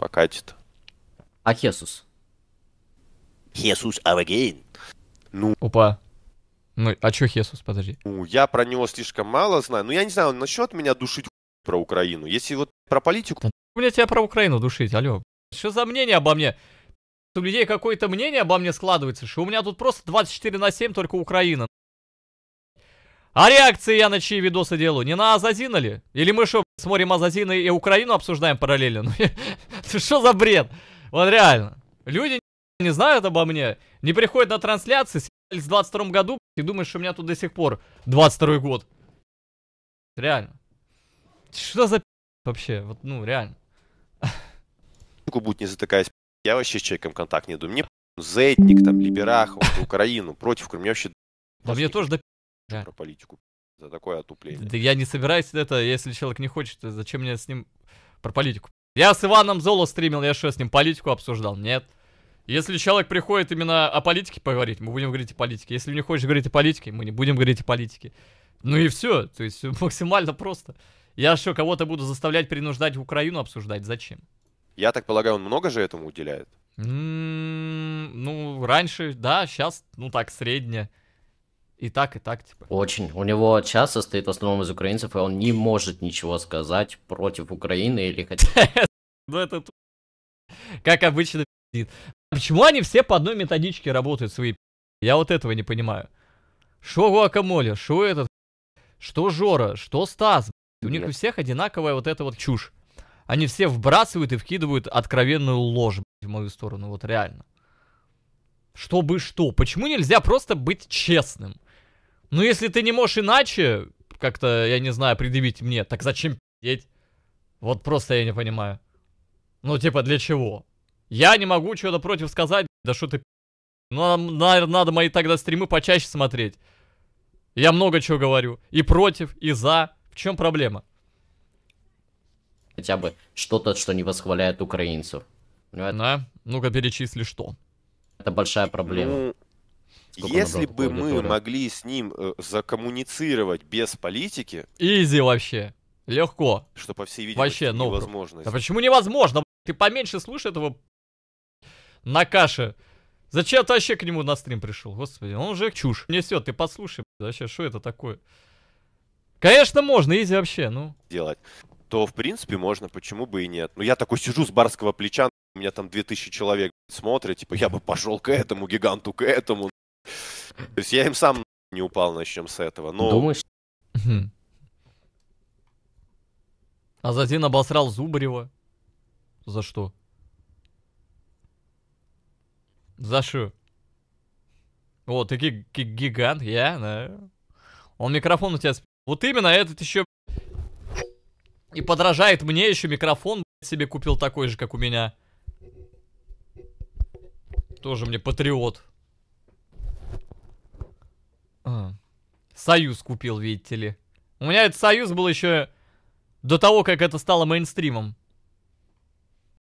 покатит. А Хесус? Хесус Авагейн. Ну. Опа. Ну, а чё Хесус, подожди? Ну, я про него слишком мало знаю. Ну, я не знаю, он насчет меня душить про Украину. Если вот про политику... Да, мне тебя про Украину душить, алё. Что за мнение обо мне? У людей какое-то мнение обо мне складывается, что у меня тут просто 24 на 7 только Украина. А реакции я на чьи видосы делаю? Не на Азазина ли? Или мы что, смотрим Азазина и Украину обсуждаем параллельно? Ну, Что за бред? Вот реально. Люди не знают обо мне, не приходят на трансляции, с 22 году, и думают, что у меня тут до сих пор 22 год. Реально. Что за вообще? Вот, ну, реально. Будь не затыкаясь, я вообще с человеком контакт не иду. Мне Зетник, там, Либерах, Украину, против Крым, мне вообще... Да мне тоже до про политику за такое отупление. Да я не собираюсь это, если человек не хочет, зачем мне с ним про политику я с Иваном Золо стримил, я что, с ним политику обсуждал? Нет. Если человек приходит именно о политике поговорить, мы будем говорить о политике. Если не хочешь говорить о политике, мы не будем говорить о политике. Ну и все, то есть максимально просто. Я что, кого-то буду заставлять принуждать Украину обсуждать? Зачем? Я так полагаю, он много же этому уделяет? Mm, ну, раньше, да, сейчас, ну так, средне и так, и так, типа. Очень. У него сейчас состоит в основном из украинцев, и он не может ничего сказать против Украины или хотя Ну это как обычно Почему они все по одной методичке работают свои Я вот этого не понимаю. Что Гуакамоле, что этот, что Жора, что Стас. У них у всех одинаковая вот эта вот чушь. Они все вбрасывают и вкидывают откровенную ложь в мою сторону, вот реально. Чтобы что? Почему нельзя просто быть честным? Ну, если ты не можешь иначе, как-то, я не знаю, предъявить мне, так зачем пи***ть? Вот просто я не понимаю. Ну, типа, для чего? Я не могу чего то против сказать, да что ты пи***? Ну, наверное, надо мои тогда стримы почаще смотреть. Я много чего говорю. И против, и за. В чем проблема? Хотя бы что-то, что не восхваляет украинцев. Да? Ну-ка перечисли что. Это большая проблема. Ну, Сколько Если бы мы аудиторию? могли с ним э, закоммуницировать без политики... Изи вообще. Легко. Что, по всей видимости, вообще, ну, невозможно. Да почему невозможно? Ты поменьше слушай этого на каше. Зачем ты вообще к нему на стрим пришел? Господи, он уже чушь несет. Ты послушай, вообще, что это такое? Конечно, можно, изи вообще, ну. Делать. То, в принципе, можно, почему бы и нет. Ну я такой сижу с барского плеча, у меня там 2000 человек смотрят, типа, я бы пошел к этому гиганту, к этому. То есть я им сам не упал, начнем с этого. Но... Думаешь? А затем обосрал Зубарева. За что? За что? О, ты гиг гигант, я, да. Он микрофон у тебя... Сп... Вот именно этот еще... И подражает мне еще микрофон, себе купил такой же, как у меня. Тоже мне патриот. Союз купил, видите ли. У меня этот Союз был еще до того, как это стало мейнстримом.